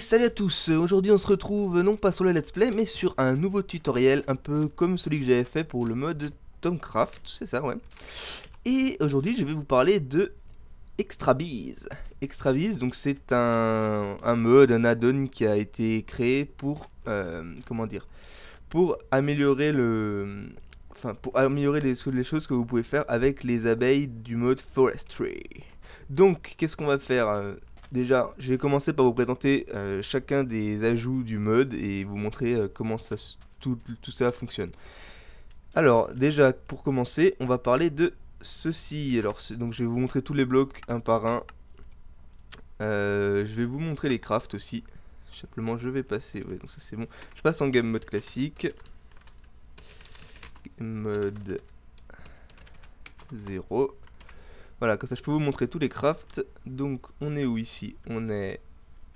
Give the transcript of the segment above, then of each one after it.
salut à tous, aujourd'hui on se retrouve non pas sur le let's play mais sur un nouveau tutoriel un peu comme celui que j'avais fait pour le mode Tomcraft, c'est ça ouais. Et aujourd'hui je vais vous parler de Extra Extra Bees, donc c'est un, mode, un add-on qui a été créé pour, euh, comment dire, pour améliorer le... Enfin, pour améliorer les choses que vous pouvez faire avec les abeilles du mode Forestry. Donc, qu'est-ce qu'on va faire euh, Déjà, je vais commencer par vous présenter euh, chacun des ajouts du mode et vous montrer euh, comment ça, tout, ça fonctionne. Alors, déjà, pour commencer, on va parler de ceci. Alors, donc, je vais vous montrer tous les blocs un par un. Euh, je vais vous montrer les crafts aussi. Simplement, je vais passer. donc ça c'est bon. Je passe en game mode classique. mode 0. Voilà, comme ça je peux vous montrer tous les crafts. Donc on est où ici On est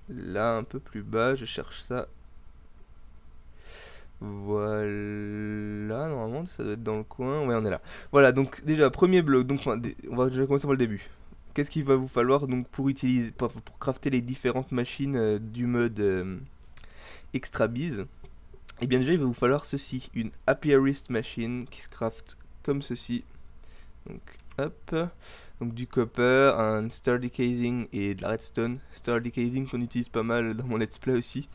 là un peu plus bas, je cherche ça. Voilà, normalement ça doit être dans le coin. Ouais, on est là. Voilà, donc déjà premier bloc, donc on va déjà commencer par le début. Qu'est-ce qu'il va vous falloir donc pour utiliser pour, crafter les différentes machines euh, du mode euh, Extra Et eh bien déjà il va vous falloir ceci, une Apiarist machine qui se craft comme ceci. Donc donc du copper, un sturdy casing et de la redstone. sturdy casing qu'on utilise pas mal dans mon let's play aussi.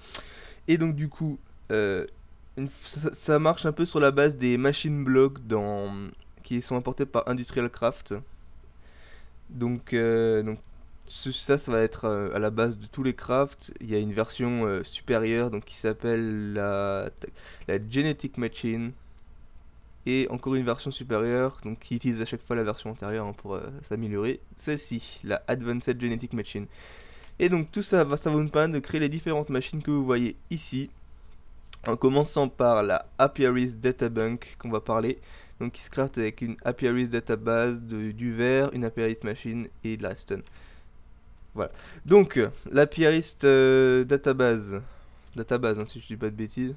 Et donc du coup, euh, ça, marche un peu sur la base des machines blocks dans, qui sont importés par Industrial Craft. Donc, euh, donc ça, ça va être euh, à la base de tous les crafts. Il y a une version supérieure donc, qui s'appelle la Genetic Machine et encore une version supérieure, donc qui utilise à chaque fois la version antérieure hein, pour euh, s'améliorer, celle-ci, la Advanced Genetic Machine. Et donc tout ça, va, ça va nous permettre de créer les différentes machines que vous voyez ici, en commençant par la Apiarist Databank qu'on va parler, donc qui se craft avec une Apiarist Database, de, du verre, une Apiarist Machine et de la stone. Voilà. Donc, euh, l'Apiarist euh, Database, database hein, si je dis pas de bêtises,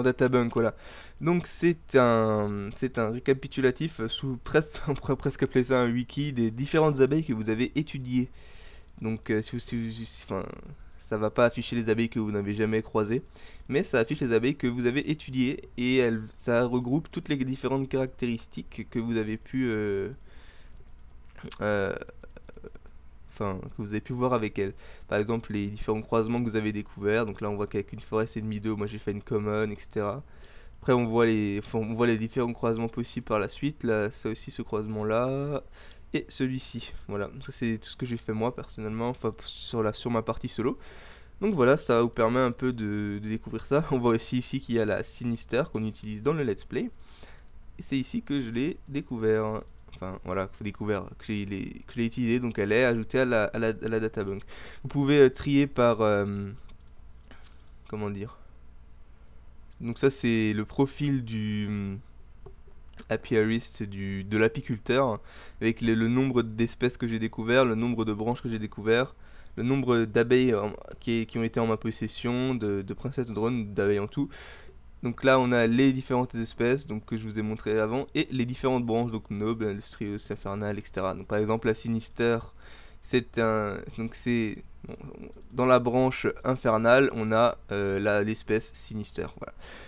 Databunk, voilà. Donc c'est un, c'est un récapitulatif sous presque, on pourrait presque appeler ça un wiki des différentes abeilles que vous avez étudiées. Donc euh, si ça va pas afficher les abeilles que vous n'avez jamais croisées, mais ça affiche les abeilles que vous avez étudiées et elle, ça regroupe toutes les différentes caractéristiques que vous avez pu euh, euh, que vous avez pu voir avec elle. Par exemple, les différents croisements que vous avez découverts. Donc là, on voit qu'avec une forêt, et demi deux moi j'ai fait une common, etc. Après, on voit, les, on voit les différents croisements possibles par la suite. Là, ça aussi, ce croisement-là. Et celui-ci. Voilà, ça c'est tout ce que j'ai fait moi personnellement, enfin sur, sur ma partie solo. Donc voilà, ça vous permet un peu de, de découvrir ça. On voit aussi ici qu'il y a la Sinister qu'on utilise dans le let's play. c'est ici que je l'ai découvert voilà, découvert, que j'ai utilisé, donc elle est ajoutée à la, à la, databank. Vous pouvez euh, trier par, euh, comment dire, donc ça c'est le profil du mm, apiariste du, de l'apiculteur, avec le, nombre d'espèces que j'ai découvert, le nombre de branches que j'ai découvert, le nombre d'abeilles qui, ont été en ma possession, de, de princesses de drones, d'abeilles en tout, donc là, on a les différentes espèces donc, que je vous ai montré avant et les différentes branches, donc noble, industrieuse, infernale, etc. Donc par exemple, la sinister, c'est un. Donc c'est. Dans la branche infernale, on a euh, l'espèce sinister.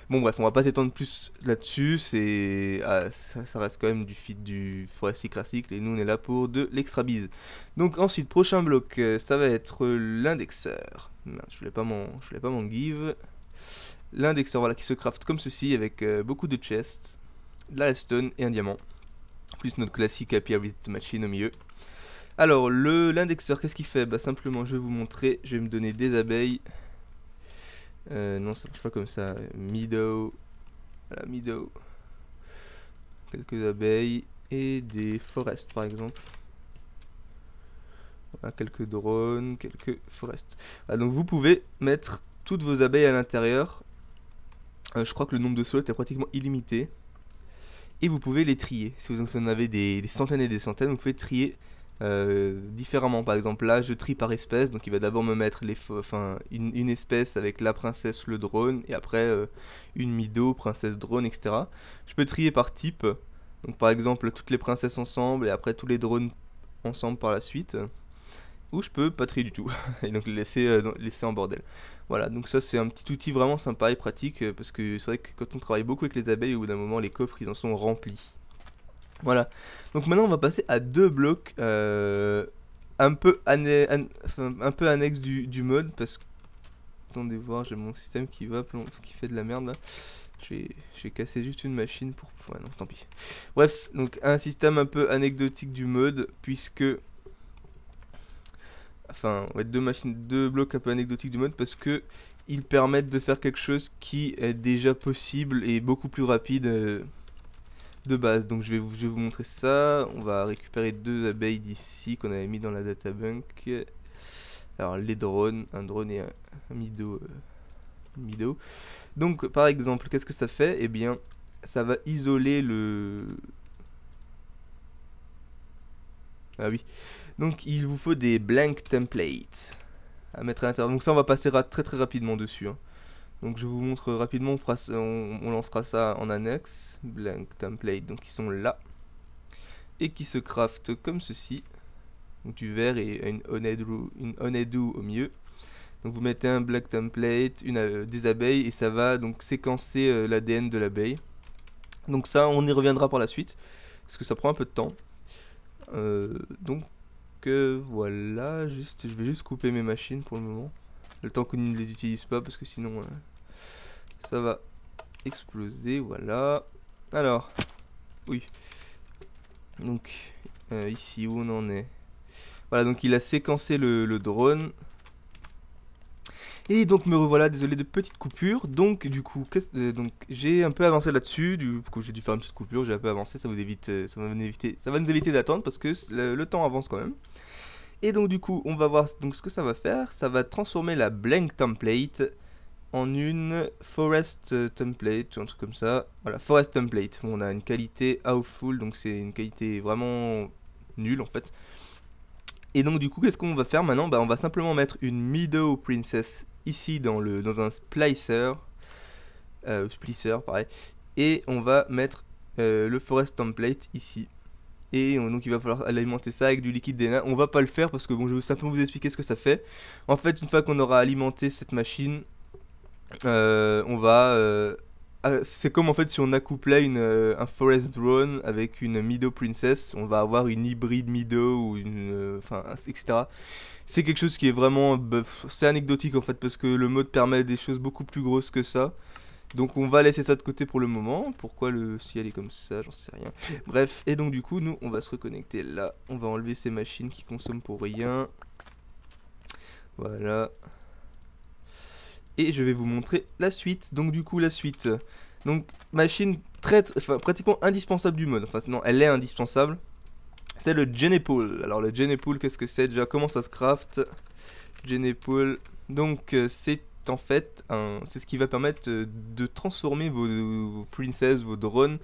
Bon, bref, on va pas s'étendre plus là-dessus. C'est ah, ça, reste quand même du feed du Forestier classique. Et nous, on est là pour de l'extra bise. Donc, ensuite, prochain bloc, euh, ça va être l'indexeur. Je voulais pas mon, je voulais pas mon give. L'indexeur, voilà, qui se craft comme ceci, avec euh, beaucoup de chests, de la stone et un diamant. Plus notre classique Happy Harvest Machine au milieu. Alors, le l'indexeur, qu'est-ce qu'il fait Bah simplement, je vais vous montrer, je vais me donner des abeilles. Euh, non, ça marche pas comme ça. Meadow. Voilà, meadow. Quelques abeilles et des forests, par exemple. Voilà, quelques drones, quelques forests. donc vous pouvez mettre toutes vos abeilles à l'intérieur euh, je crois que le nombre de slots est pratiquement illimité. Et vous pouvez les trier. Si vous en avez des, centaines et des centaines, vous pouvez trier euh, différemment. Par exemple, là, je trie par espèce, donc il va d'abord me mettre une, espèce avec la princesse, le drone, et après euh, une mido, princesse, drone, etc. Je peux trier par type, donc par exemple toutes les princesses ensemble, et après tous les drones ensemble par la suite je peux pas trier du tout et donc laisser, euh, laisser en bordel. Voilà, donc ça c'est un petit outil vraiment sympa et pratique euh, parce que c'est vrai que quand on travaille beaucoup avec les abeilles, au bout d'un moment les coffres ils en sont remplis. Voilà, donc maintenant on va passer à deux blocs euh, un, peu un peu annexes du, mode parce que. Attendez voir, j'ai mon système qui va, qui fait de la merde là. J'ai cassé juste une machine pour... Ouais non, tant pis. Bref, donc un système un peu anecdotique du mode, puisque enfin ouais, deux machines, deux blocs un peu anecdotiques du mode parce que ils permettent de faire quelque chose qui est déjà possible et beaucoup plus rapide euh, de base. Donc je vais, vous, vous montrer ça. On va récupérer deux abeilles d'ici qu'on avait mis dans la databank. Alors les drones, un drone et un, mido. Euh, mido. Donc par exemple, qu'est-ce que ça fait Eh bien, ça va isoler le... Ah oui. Donc il vous faut des blank templates à mettre à l'intérieur. Donc ça on va passer très très rapidement dessus. Hein. Donc je vous montre rapidement, on, lancera ça en annexe. Blank template, donc ils sont là. Et qui se craftent comme ceci. Donc du vert et une onedo une au mieux. Donc vous mettez un blank template, une, euh, des abeilles et ça va donc séquencer euh, l'ADN de l'abeille. Donc ça, on y reviendra par la suite, parce que ça prend un peu de temps. Euh, donc voilà, juste, je vais juste couper mes machines pour le moment. Le temps qu'on ne les utilise pas parce que sinon euh, ça va exploser, voilà. Alors, oui. Donc, euh, ici où on en est. Voilà, donc il a séquencé le, le drone. Et donc me revoilà, désolé de petite coupure. Donc du coup, euh, donc j'ai un peu avancé là-dessus, du coup j'ai dû faire une petite coupure, j'ai un peu avancé, ça vous évite, euh, ça va, éviter, ça va nous éviter d'attendre parce que le, temps avance quand même. Et donc du coup, on va voir donc ce que ça va faire. Ça va transformer la blank template en une forest template, un truc comme ça. Voilà, forest template. on a une qualité awful, donc c'est une qualité vraiment nulle en fait. Et donc du coup, qu'est-ce qu'on va faire maintenant bah, On va simplement mettre une middle Princess ici dans, le, dans un splicer, euh, splicer pareil, et on va mettre euh, le forest template ici. Et donc il va falloir alimenter ça avec du liquide DNA. On va pas le faire parce que bon, je vais simplement vous expliquer ce que ça fait. En fait, une fois qu'on aura alimenté cette machine, euh, on va euh, ah, c'est comme en fait si on accouplait un Forest Drone avec une Mido Princess, on va avoir une hybride Mido ou une. Enfin, etc c'est quelque chose qui est vraiment... Bah, c'est anecdotique en fait, parce que le mode permet des choses beaucoup plus grosses que ça. Donc on va laisser ça de côté pour le moment. Pourquoi le ciel est comme ça, j'en sais rien. Bref, et donc du coup, nous, on va se reconnecter là. On va enlever ces machines qui consomment pour rien. Voilà. Et je vais vous montrer la suite. Donc du coup, la suite. Donc, machine traite enfin, pratiquement indispensable du mode. Enfin, non, elle est indispensable. C'est le Genepool. Alors le Genepool, qu'est-ce que c'est déjà Comment ça se craft Genepool. Donc euh, c'est en fait un... c'est ce qui va permettre euh, de transformer vos, princesses, vos drones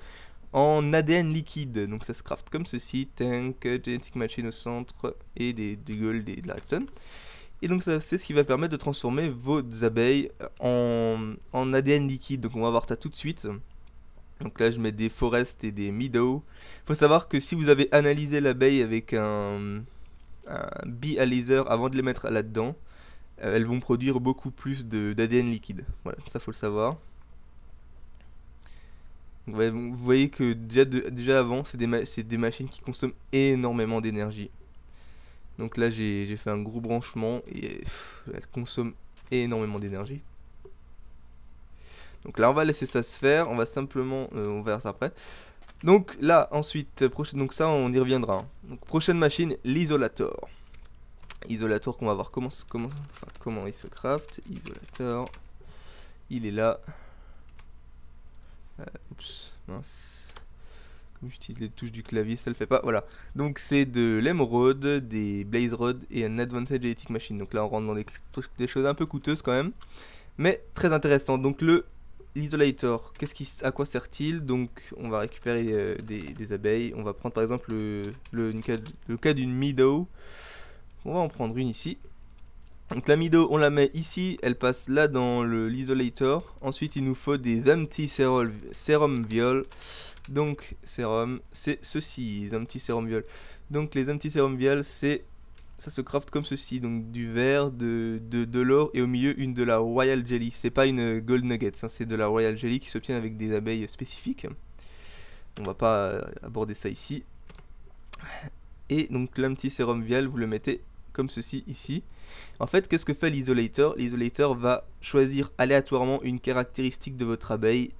en ADN liquide. Donc ça se craft comme ceci, tank, genetic machine au centre et des, gueules, des, de la Et donc c'est ce qui va permettre de transformer vos abeilles en, en ADN liquide. Donc on va voir ça tout de suite. Donc là, je mets des Forests et des Meadows. Il faut savoir que si vous avez analysé l'abeille avec un, un bee laser avant de les mettre là-dedans, euh, elles vont produire beaucoup plus d'ADN liquide. Voilà, ça faut le savoir. vous voyez que déjà, déjà avant, c'est des, machines qui consomment énormément d'énergie. Donc là, j'ai fait un gros branchement et elle elles consomment énormément d'énergie. Donc là, on va laisser ça se faire. On va simplement, euh, on verra ça après. Donc là, ensuite, donc ça, on y reviendra. Hein. Donc prochaine machine, l'isolator. Isolator qu'on va voir comment, comment, comment il se craft. Isolator. Il est là. Euh, oups, mince. Comme j'utilise les touches du clavier, ça le fait pas. Voilà. Donc c'est de l'Emerald, des blaze rod et un advanced genetic machine. Donc là, on rentre dans des, des choses un peu coûteuses quand même. Mais très intéressant. Donc le l'isolator, qu'est-ce à quoi sert-il Donc, on va récupérer euh, des, abeilles. On va prendre par exemple le, cas d'une meadow. On va en prendre une ici. Donc la meadow on la met ici, elle passe là dans l'isolator. Ensuite, il nous faut des anti-sérum viol. Donc, sérum, c'est ceci, les anti-sérum viol. Donc, les anti-sérum viol, c'est ça se craft comme ceci, donc du verre, de, l'or et au milieu une de la Royal Jelly. C'est pas une Gold Nuggets, hein, c'est de la Royal Jelly qui s'obtient avec des abeilles spécifiques. On va pas euh, aborder ça ici. Et donc l'un petit sérum vial, vous le mettez comme ceci ici. En fait, qu'est-ce que fait l'isolator L'isolator va choisir aléatoirement une caractéristique de votre abeille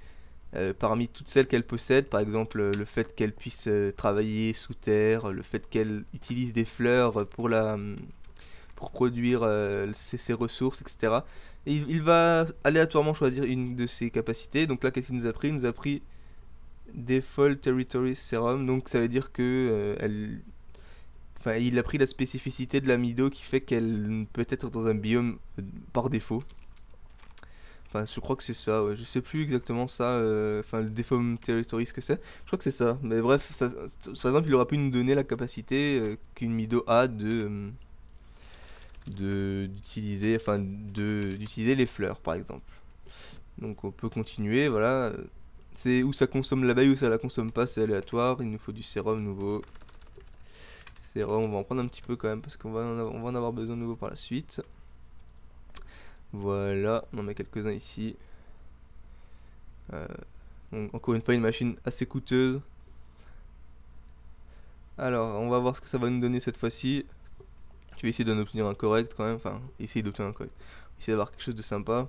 euh, parmi toutes celles qu'elle possède, par exemple le fait qu'elle puisse euh, travailler sous terre, le fait qu'elle utilise des fleurs pour, la, pour produire euh, ses, ressources, etc. il, va aléatoirement choisir une de ses capacités. Donc là, qu'est-ce qu'il nous a pris Il nous a pris Default Territory Serum, donc ça veut dire que elle... il a pris la spécificité de l'amido qui fait qu'elle peut être dans un biome par défaut. Enfin, je crois que c'est ça, ouais. je sais plus exactement ça, euh, enfin le défaut Territory, ce que c'est. Je crois que c'est ça, mais bref, par exemple, il aura pu nous donner la capacité euh, qu'une Mido a euh, de. d'utiliser enfin de d'utiliser les fleurs par exemple donc on peut continuer voilà c'est où ça consomme l'abeille ou ça la consomme pas c'est aléatoire il nous faut du sérum nouveau sérum on va en prendre un petit peu quand même parce qu'on va, va en avoir besoin de nouveau par la suite voilà, on en met quelques-uns ici. Euh, encore une fois, une machine assez coûteuse. Alors, on va voir ce que ça va nous donner cette fois-ci. Je vais essayer d'en obtenir un correct quand même. Enfin, essayer d'obtenir un correct. Essayer d'avoir quelque chose de sympa.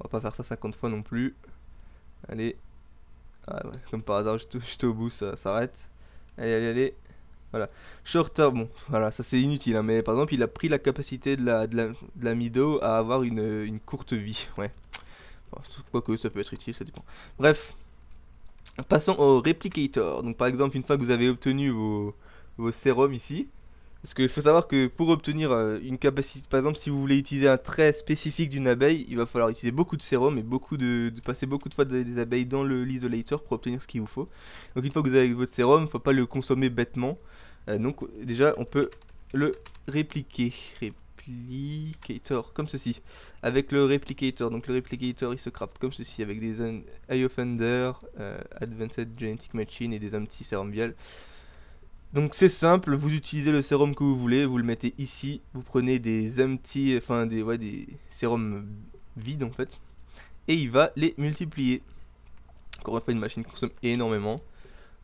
On va pas faire ça 50 fois non plus. Allez. Ah comme par hasard, j'étais au bout, ça s'arrête. Allez, allez, allez. Voilà. Short bon, voilà, ça c'est inutile, hein, mais par exemple, il a pris la capacité de la, de la, Mido à avoir une, courte vie, ouais. Bon, que ça peut être utile, ça dépend. Bref, passons au Replicator. Donc par exemple, une fois que vous avez obtenu vos, vos sérums ici, parce qu'il faut savoir que pour obtenir euh, une capacité, par exemple, si vous voulez utiliser un trait spécifique d'une abeille, il va falloir utiliser beaucoup de sérum et beaucoup de, passer beaucoup de fois des abeilles dans l'isolator pour obtenir ce qu'il vous faut. Donc une fois que vous avez votre sérum, il ne faut pas le consommer bêtement. Euh, donc déjà, on peut le répliquer. Replicator, comme ceci. Avec le Replicator, donc le Replicator, il se craft comme ceci, avec des Eye of Thunder, euh, Advanced Genetic Machine et des anti-sérum vial. Donc c'est simple, vous utilisez le sérum que vous voulez, vous le mettez ici, vous prenez des empty, enfin des, des sérums vides en fait, et il va les multiplier. Encore une fois, une machine consomme énormément,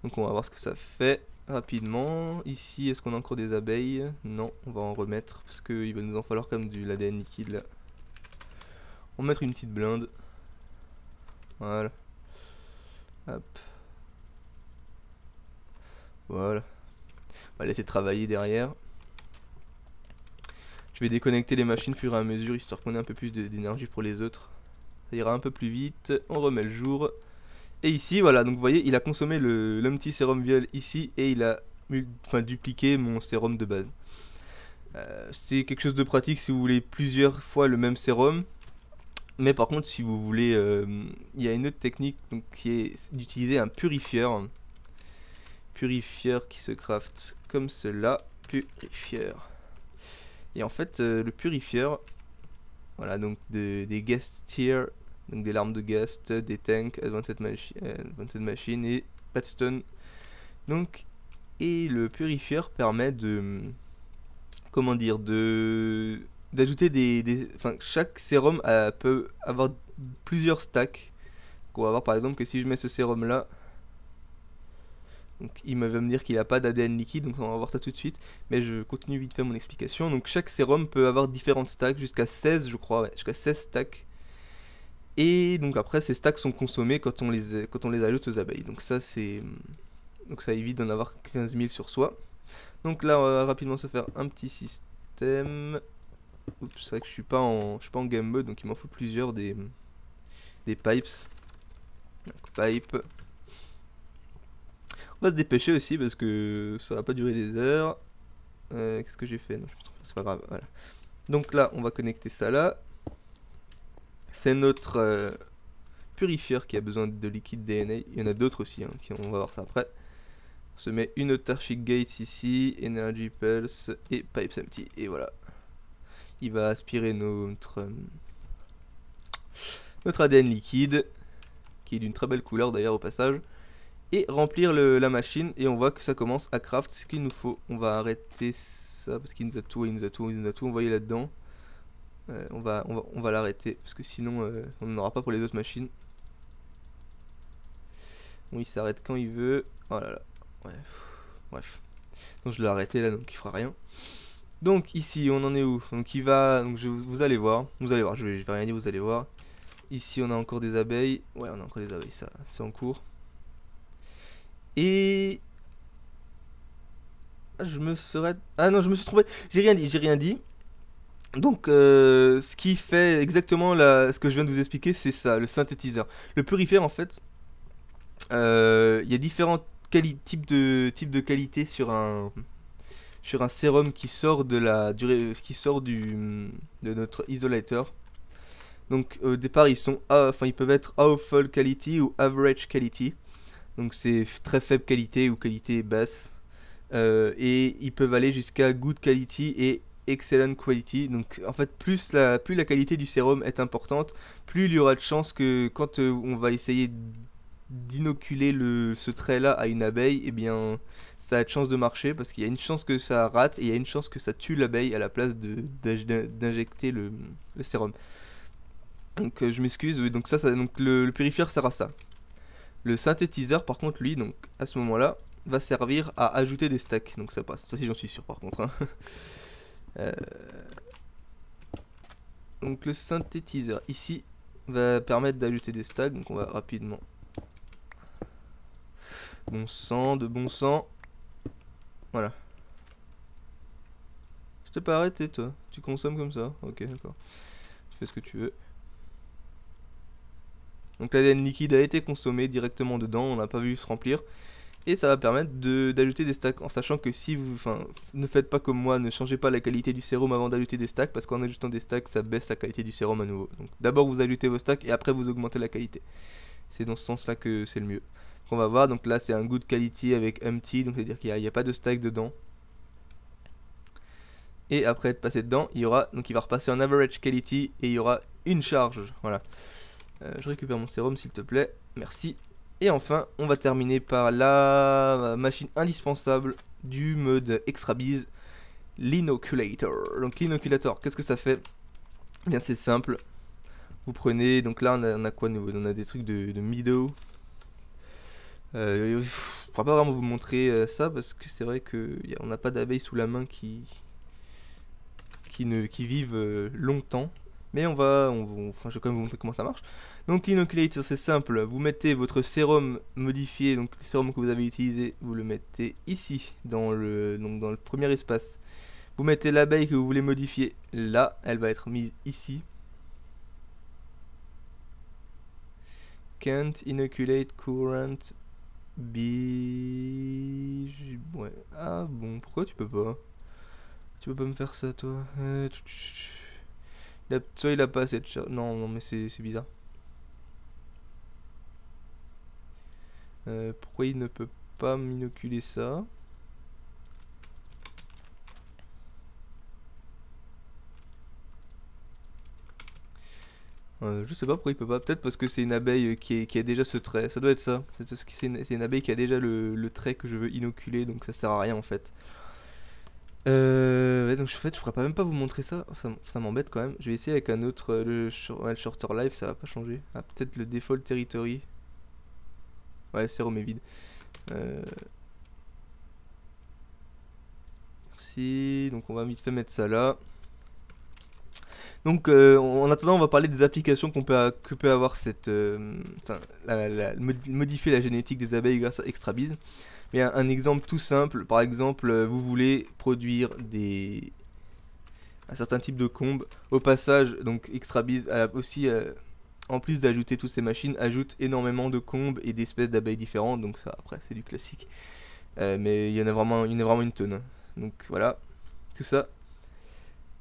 donc on va voir ce que ça fait rapidement. Ici, est-ce qu'on a encore des abeilles Non, on va en remettre parce qu'il va nous en falloir comme de l'ADN liquide là. On va mettre une petite blinde. Voilà. Hop. Voilà. On va laisser travailler derrière. Je vais déconnecter les machines fur et à mesure, histoire qu'on ait un peu plus d'énergie pour les autres. Ça ira un peu plus vite. On remet le jour. Et ici, voilà, donc vous voyez, il a consommé le, petit sérum viol ici et il a enfin, dupliqué mon sérum de base. Euh, c'est quelque chose de pratique si vous voulez plusieurs fois le même sérum. Mais par contre, si vous voulez, euh, il y a une autre technique qui est d'utiliser un purifieur purifier qui se craft comme cela. Purifier. Et en fait, euh, le purifier. voilà, donc des guest tier, donc des larmes de guest, des tanks, advanced, euh, advanced machine et redstone Donc, et le purifieur permet de, comment dire, de d'ajouter des, enfin chaque sérum euh, peut avoir plusieurs stacks. pour on va voir par exemple que si je mets ce sérum là, donc, il va me dire qu'il n'a pas d'ADN liquide, donc on va voir ça tout de suite. Mais je continue vite fait mon explication. Donc chaque sérum peut avoir différentes stacks, jusqu'à 16 je crois, jusqu'à 16 stacks. Et donc après ces stacks sont consommés quand on les, quand on les ajoute aux abeilles. Donc ça c'est... Donc ça évite d'en avoir 15 000 sur soi. Donc là on va rapidement se faire un petit système. c'est vrai que je suis pas en, je suis pas en game mode, donc il m'en faut plusieurs des, des pipes. Donc pipe, on va se dépêcher aussi parce que ça va pas durer des heures. Euh, qu'est-ce que j'ai fait Non, c'est pas grave. Voilà. Donc là, on va connecter ça là. C'est notre euh, purifier qui a besoin de liquide DNA. Il y en a d'autres aussi, hein, qui, on va voir ça après. On se met une autarchic gate ici, energy pulse et pipes empty. Et voilà. Il va aspirer notre, euh, notre ADN liquide, qui est d'une très belle couleur d'ailleurs au passage et remplir le, la machine. Et on voit que ça commence à craft ce qu'il nous faut. On va arrêter ça parce qu'il nous a tout, il nous a tout, il nous a tout envoyé là-dedans. Euh, on va, on va, l'arrêter parce que sinon euh, on n'en aura pas pour les autres machines. Bon, il s'arrête quand il veut. Oh là là. bref. Donc je l'ai arrêté là, donc il fera rien. Donc ici, on en est où Donc il va, donc vous allez voir, vous allez voir, je vais, je vais rien dire, vous allez voir. Ici, on a encore des abeilles. Ouais, on a encore des abeilles, ça, c'est en cours. Et je me serais... Ah non, je me suis trompé. J'ai rien dit, j'ai rien dit. Donc, euh, ce qui fait exactement la... ce que je viens de vous expliquer, c'est ça, le synthétiseur. Le purifère, en fait, euh, il y a différents types de, de qualités sur un sur un sérum qui sort de la qui sort du notre isolateur. Donc au départ ils sont ah, enfin ils peuvent être awful quality ou average quality donc c'est très faible qualité ou qualité basse. Euh, et ils peuvent aller jusqu'à good quality et excellent quality. Donc en fait, plus la, plus la qualité du sérum est importante, plus il y aura de chance que quand euh, on va essayer d'inoculer ce trait-là à une abeille, et eh bien ça a de chance de marcher parce qu'il y a une chance que ça rate et il y a une chance que ça tue l'abeille à la place d'injecter le, sérum. Donc euh, je m'excuse, donc ça, donc le, le sert à ça. Le synthétiseur, par contre, lui, donc à ce moment-là, va servir à ajouter des stacks. Donc ça passe. Toi, si j'en suis sûr, par contre. Hein. Euh, donc le synthétiseur ici va permettre d'ajouter des stacks. Donc on va rapidement. Bon sang, de bon sang. Voilà. Je t'ai pas arrêté, toi. Tu consommes comme ça. Ok, d'accord. Tu fais ce que tu veux. Donc l'ADN liquide a été consommé directement dedans, on n'a pas vu se remplir. Et ça va permettre d'ajouter des stacks en sachant que si vous. Enfin, ne faites pas comme moi, ne changez pas la qualité du sérum avant d'ajouter des stacks parce qu'en ajoutant des stacks, ça baisse la qualité du sérum à nouveau. Donc d'abord vous ajoutez vos stacks et après vous augmentez la qualité. C'est dans ce sens là que c'est le mieux. On va voir, donc là c'est un good quality avec empty, donc c'est-à-dire qu'il n'y a, pas de stack dedans et après être passé dedans, il y aura donc il va repasser en average quality et il y aura une charge, voilà. Euh, je récupère mon sérum s'il te plaît. Merci. Et enfin, on va terminer par la machine indispensable du mode Extra Bise, l'inoculator. Donc l'inoculator, qu'est-ce que ça fait eh Bien c'est simple. Vous prenez, donc là on a, quoi a quoi On a des trucs de, de je euh, ne pourrais pas vraiment vous montrer euh, ça parce que c'est vrai qu'on n'a pas d'abeilles sous la main qui, qui, ne, qui vivent longtemps mais on va, on, enfin, je vais quand même vous montrer comment ça marche. Donc l'inoculate c'est simple, vous mettez votre sérum modifié, donc le sérum que vous avez utilisé, vous le mettez ici, dans le, donc dans le premier espace. Vous mettez l'abeille que vous voulez modifier là, elle va être mise ici. Can't inoculate current be... Ah bon, pourquoi tu peux pas Tu peux pas me faire ça toi euh, Soit il n'a pas cette Non, non, mais c'est bizarre. Euh, pourquoi il ne peut pas m'inoculer ça euh, je sais pas pourquoi il peut pas, peut-être parce que c'est une abeille qui, a déjà ce trait, ça doit être ça. C'est une, abeille qui a déjà le, le, trait que je veux inoculer, donc ça sert à rien en fait. Euh, donc en fait, je pourrais pas même pas vous montrer ça. Ça, m'embête quand même. Je vais essayer avec un autre. Euh, le, shorter life, ça va pas changer. Ah, peut-être le default territory. Ouais, c'est romé vide. Euh... Merci. Donc on va vite fait mettre ça là. Donc euh, en attendant, on va parler des applications qu'on peut, que peut avoir cette. Euh, modifier la génétique des abeilles grâce à ExtraBiz un, exemple tout simple, par exemple, euh, vous voulez produire des un certain type de combe. Au passage, donc Extrabiz aussi, euh, en plus d'ajouter toutes ces machines, ajoute énormément de combes et d'espèces d'abeilles différentes. Donc ça, après, c'est du classique. Euh, mais il y en a vraiment, une tonne. Hein. Donc voilà, tout ça.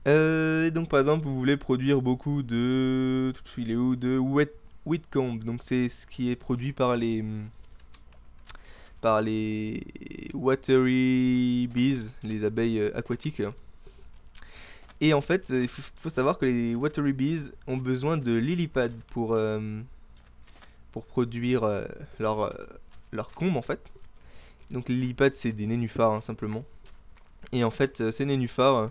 donc par exemple, vous voulez produire beaucoup de, Tout il est où, de wet, wheat comb. Donc c'est ce qui est produit par les hum, par les watery bees, les abeilles euh, aquatiques. Et en fait, euh, il faut savoir que les watery bees ont besoin de lilipad pour, euh, pour produire leur, leur combe en fait. Donc les lilipads c'est des nénuphars hein, simplement. Et en fait, ces nénuphars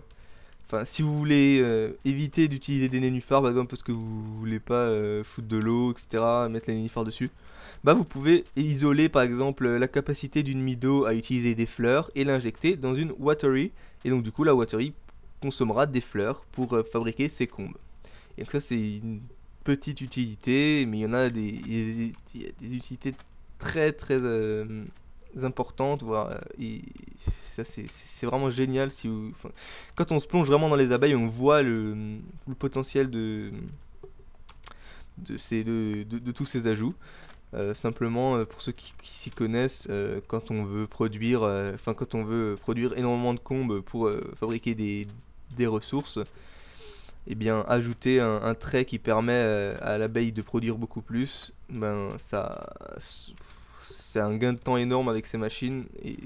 Enfin, si vous voulez euh, éviter d'utiliser des nénuphars, par exemple parce que vous voulez pas euh, foutre de l'eau, etc., mettre les nénuphars dessus, bah vous pouvez isoler par exemple la capacité d'une mido à utiliser des fleurs et l'injecter dans une watery. Et donc du coup, la watery consommera des fleurs pour euh, fabriquer ses combes. Et donc ça, c'est une petite utilité, mais il y en a des, des utilités très très importantes. Voire, euh, et ça, c'est vraiment génial. Si vous, quand on se plonge vraiment dans les abeilles, on voit le, potentiel de, de, ces, de, de, tous ces ajouts. Euh, simplement euh, pour ceux qui, s'y connaissent, quand on veut produire, enfin quand on veut produire énormément de combes pour fabriquer des, des ressources, et eh bien ajouter un, un, trait qui permet à l'abeille de produire beaucoup plus, ben ça, c'est un gain de temps énorme avec ces machines et,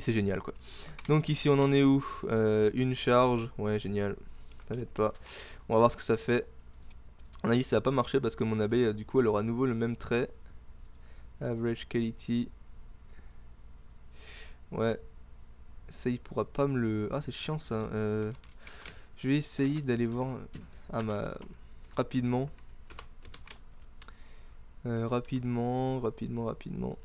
c'est génial quoi. Donc ici on en est où euh, Une charge, ouais génial, ça pas. On va voir ce que ça fait. On a dit ça n'a pas marché parce que mon abeille euh, du coup elle aura à nouveau le même trait. Average quality. Ouais. Ça il pourra pas me le... Ah c'est chiant ça. Euh, je vais essayer d'aller voir à ah, ma... rapidement euh, rapidement, rapidement, rapidement.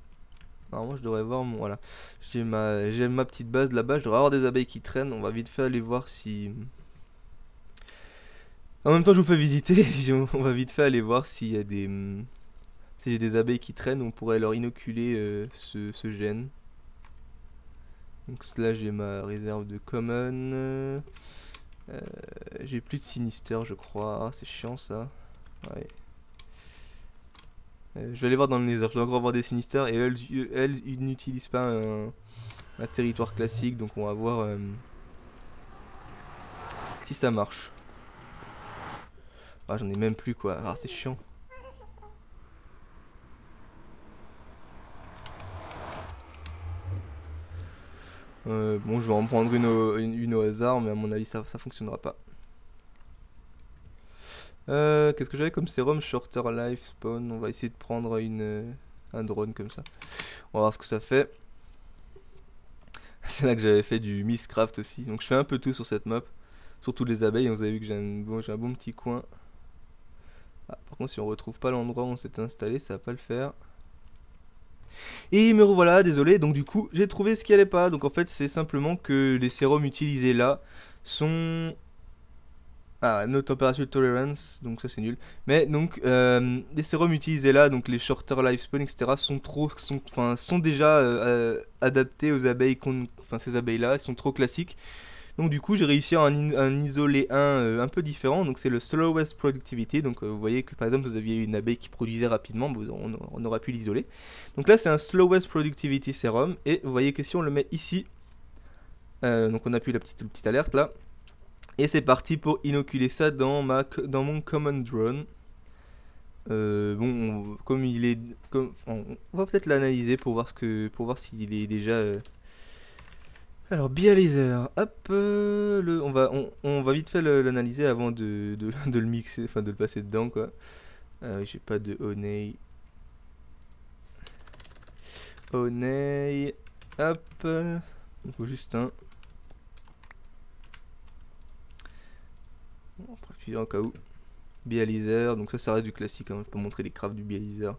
Normalement, je devrais voir mon. Voilà. J'ai ma, j'ai ma petite base là-bas. Je devrais avoir des abeilles qui traînent. On va vite fait aller voir si. En même temps, je vous fais visiter. on va vite fait aller voir s'il y a des. Si j'ai des abeilles qui traînent, on pourrait leur inoculer euh, ce, gène. Donc là, j'ai ma réserve de common. Euh, j'ai plus de sinister, je crois. Ah, c'est chiant ça. Ouais. Euh, je vais aller voir dans le Nether, je dois encore voir des Sinister et elles, n'utilisent pas euh, un, territoire classique, donc on va voir euh, si ça marche. Ah, j'en ai même plus quoi, ah, c'est chiant. bon, je vais en prendre une au, hasard, mais à mon avis, ça, ça fonctionnera pas. Euh, qu'est-ce que j'avais comme sérum Shorter life, spawn. On va essayer de prendre une, euh, un drone comme ça. On va voir ce que ça fait. C'est là que j'avais fait du Mistcraft aussi. Donc je fais un peu tout sur cette map. Surtout les abeilles. Vous avez vu que j'ai un, bon, un bon petit coin. Ah, par contre, si on retrouve pas l'endroit où on s'est installé, ça va pas le faire. Et me revoilà, désolé, donc du coup j'ai trouvé ce qui allait pas. Donc en fait c'est simplement que les sérums utilisés là sont ah, no temperature tolerance, donc ça c'est nul. Mais donc, les euh, sérums utilisés là, donc les shorter lifespan, etc., sont trop, sont, enfin, sont déjà euh, euh, adaptés aux abeilles, enfin ces abeilles là, sont trop classiques. Donc du coup, j'ai réussi à en isoler un un peu différent, donc c'est le slowest productivity. Donc vous voyez que par exemple, vous aviez une abeille qui produisait rapidement, on, aurait pu l'isoler. Donc là, c'est un slowest productivity sérum, et vous voyez que si on le met ici, donc on appuie la petite, la petite alerte là, et c'est parti pour inoculer ça dans, ma, dans mon common drone. Euh, bon, on, comme il est, on, va peut-être l'analyser pour voir ce que, pour voir s'il est déjà. Euh, alors, Bia Hop, euh, on va, on, va vite fait l'analyser avant de, de, le mixer, enfin de le passer dedans quoi. J'ai pas de Honey. Honey. Hop. Il faut juste un. On va en cas où. Bializer, donc ça, ça reste du classique. Hein. Je peux montrer les crafts du Bializer.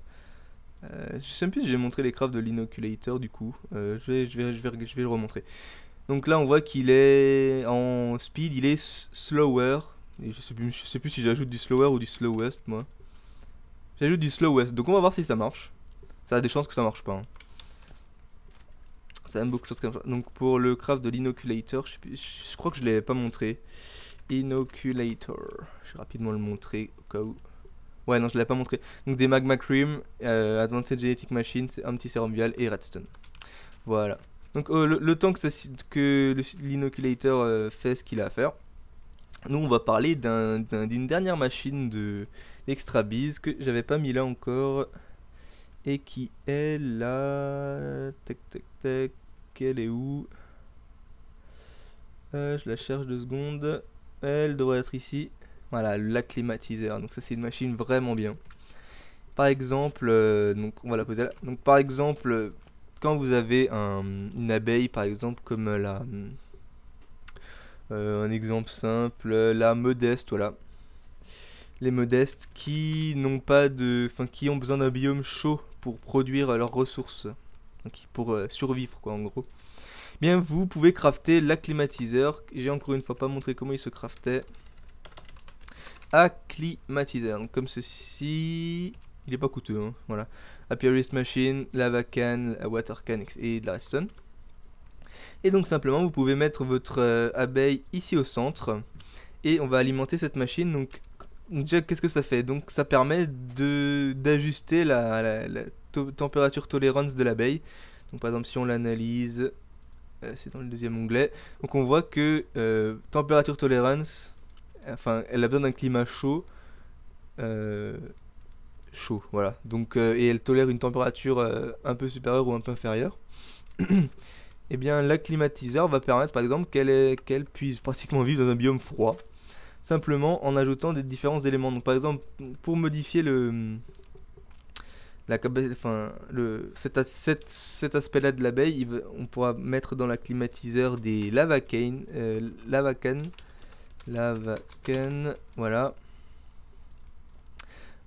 Je euh, je sais même plus si j'ai montré les crafts de l'inoculator du coup. Euh, je, vais, vais, je vais le remontrer. Donc là, on voit qu'il est en speed, il est slower. je sais plus, je sais plus si j'ajoute du slower ou du slowest, moi. J'ajoute du slowest. Donc on va voir si ça marche. Ça a des chances que ça marche pas. Hein. Ça aime beaucoup de choses comme ça. Donc pour le craft de l'inoculator, je, crois que je l'ai pas montré. Inoculator. Je vais rapidement le montrer au cas où. Ouais, non, je ne l'ai pas montré. Donc des Magma Cream, euh, Advanced Genetic Machine, un petit sérum vial et Redstone. Voilà. Donc euh, le, temps que, l'inoculator euh, fait ce qu'il a à faire, nous on va parler d'une dernière machine de d'extra bise que j'avais pas mis là encore et qui est là. Tac tac tac. Elle est où Je la cherche deux secondes. Elle doit être ici. Voilà, l'acclimatiseur. Hein. Donc ça c'est une machine vraiment bien. Par exemple, euh, donc on va la poser là. Donc par exemple, quand vous avez une abeille, par exemple comme la, euh, un exemple simple, la modeste, voilà. Les modestes qui n'ont pas de, enfin qui ont besoin d'un biome chaud pour produire leurs ressources, donc pour euh, survivre quoi en gros bien vous pouvez crafter l'acclimatiseur. J'ai encore une fois pas montré comment il se craftait. Acclimatiseur, donc comme ceci. Il est pas coûteux, hein. voilà. Apiarist Machine, Lava Can, Water Can et de la redstone. Et donc simplement vous pouvez mettre votre euh, abeille ici au centre et on va alimenter cette machine. Donc déjà qu'est-ce que ça fait Donc ça permet de d'ajuster la, la, température tolérance de l'abeille. Donc par exemple si on l'analyse, euh, c'est dans le deuxième onglet. Donc on voit que euh, température tolérance, enfin elle a besoin d'un climat chaud. Euh, chaud, voilà. Donc, et elle tolère une température un peu supérieure ou un peu inférieure. et eh bien l'acclimatiseur va permettre par exemple qu'elle puisse pratiquement vivre dans un biome froid. Simplement en ajoutant des différents éléments. Donc par exemple pour modifier le, enfin, le, cet, aspect-là de l'abeille, on pourra mettre dans la climatiseur des lava cane, euh, voilà.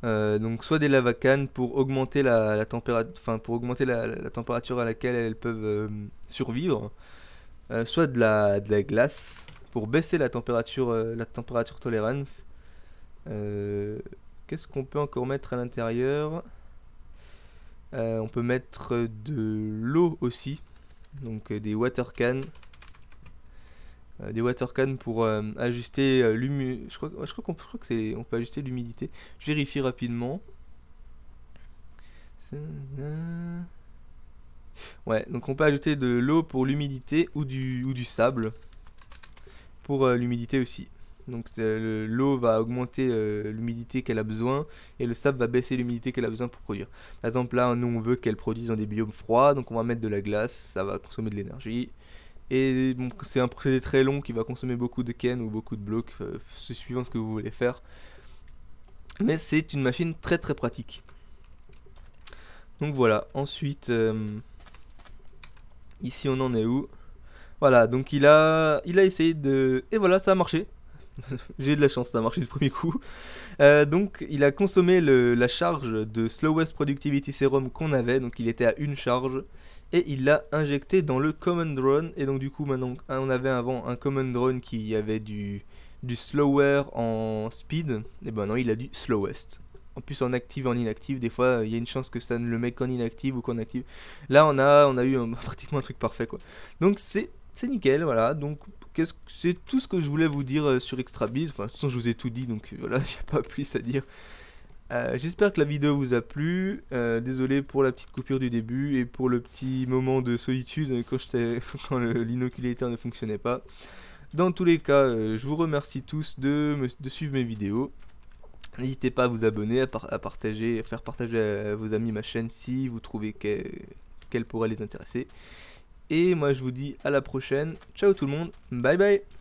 Euh, donc soit des lavacanes pour augmenter la, température, enfin pour augmenter la, température à laquelle elles peuvent euh, survivre, soit de la, de la glace pour baisser la température, la température tolérance. Qu'est-ce qu'on peut encore mettre à l'intérieur euh, on peut mettre de l'eau aussi, donc euh, des water cans. Euh, des water pour ajuster l'humidité. Je crois, qu'on peut ajuster l'humidité. Je vérifie rapidement. Ouais, donc on peut ajouter de l'eau pour l'humidité ou du, ou du sable pour l'humidité aussi. Donc euh, l'eau va augmenter euh, l'humidité qu'elle a besoin et le sable va baisser l'humidité qu'elle a besoin pour produire. Par exemple là, nous on veut qu'elle produise dans des biomes froids, donc on va mettre de la glace, ça va consommer de l'énergie. Et c'est un procédé très long qui va consommer beaucoup de ken ou beaucoup de blocs, euh, suivant ce que vous voulez faire. Mais c'est une machine très très pratique. Donc voilà, ensuite, ici on en est où Voilà, donc il a, il a essayé de... Et voilà, ça a marché. J'ai de la chance, ça a marché du premier coup. Euh, donc il a consommé la charge de Slowest Productivity Serum qu'on avait, donc il était à une charge, et il l'a injecté dans le Common Drone, et donc du coup maintenant on avait avant un Common Drone qui avait du, du Slower en Speed, et ben non il a du Slowest. En plus en active et en inactive, des fois il y a une chance que ça ne le met qu'en inactive ou qu'en active. Là on a, on a eu pratiquement un truc parfait quoi. Donc c'est c'est nickel, voilà. Donc, c'est tout ce que je voulais vous dire euh, sur Extra Enfin, de toute façon, je vous ai tout dit, donc euh, voilà, j'ai pas plus à dire. Euh, j'espère que la vidéo vous a plu. désolé pour la petite coupure du début et pour le petit moment de solitude quand, quand l'inoculateur ne fonctionnait pas. Dans tous les cas, je vous remercie tous de, suivre mes vidéos. N'hésitez pas à vous abonner, à, partager, à faire partager à vos amis ma chaîne si vous trouvez qu'elle pourrait les intéresser. Et moi, je vous dis à la prochaine. Ciao tout le monde. Bye bye.